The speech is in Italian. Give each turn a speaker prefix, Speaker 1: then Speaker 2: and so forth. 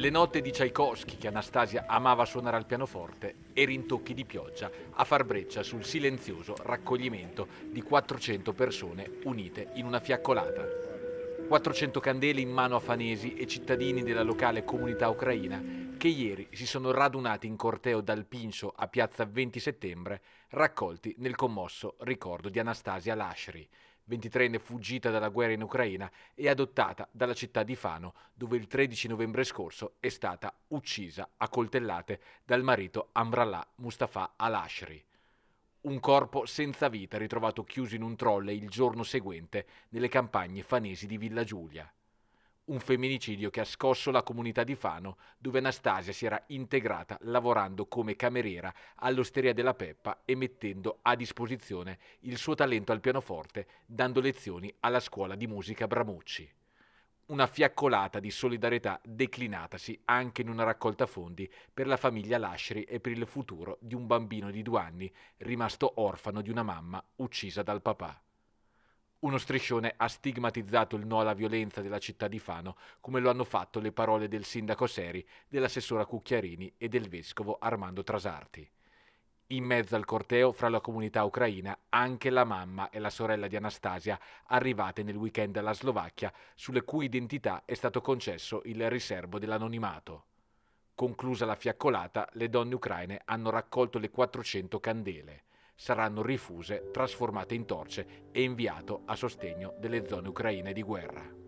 Speaker 1: le note di Tchaikovsky che Anastasia amava suonare al pianoforte e rintocchi di pioggia a far breccia sul silenzioso raccoglimento di 400 persone unite in una fiaccolata. 400 candele in mano a fanesi e cittadini della locale comunità ucraina che ieri si sono radunati in corteo dal Pincio a piazza 20 settembre, raccolti nel commosso ricordo di Anastasia Lashri, 23enne fuggita dalla guerra in Ucraina e adottata dalla città di Fano, dove il 13 novembre scorso è stata uccisa a coltellate dal marito Amrallah Mustafa al-Ashri. Un corpo senza vita ritrovato chiuso in un trolley il giorno seguente nelle campagne fanesi di Villa Giulia un femminicidio che ha scosso la comunità di Fano, dove Anastasia si era integrata lavorando come cameriera all'Osteria della Peppa e mettendo a disposizione il suo talento al pianoforte, dando lezioni alla scuola di musica Bramucci una fiaccolata di solidarietà declinatasi anche in una raccolta fondi per la famiglia Lasceri e per il futuro di un bambino di due anni rimasto orfano di una mamma uccisa dal papà. Uno striscione ha stigmatizzato il no alla violenza della città di Fano, come lo hanno fatto le parole del sindaco Seri, dell'assessora Cucchiarini e del vescovo Armando Trasarti. In mezzo al corteo fra la comunità ucraina anche la mamma e la sorella di Anastasia, arrivate nel weekend alla Slovacchia, sulle cui identità è stato concesso il riservo dell'anonimato. Conclusa la fiaccolata, le donne ucraine hanno raccolto le 400 candele saranno rifuse, trasformate in torce e inviato a sostegno delle zone ucraine di guerra.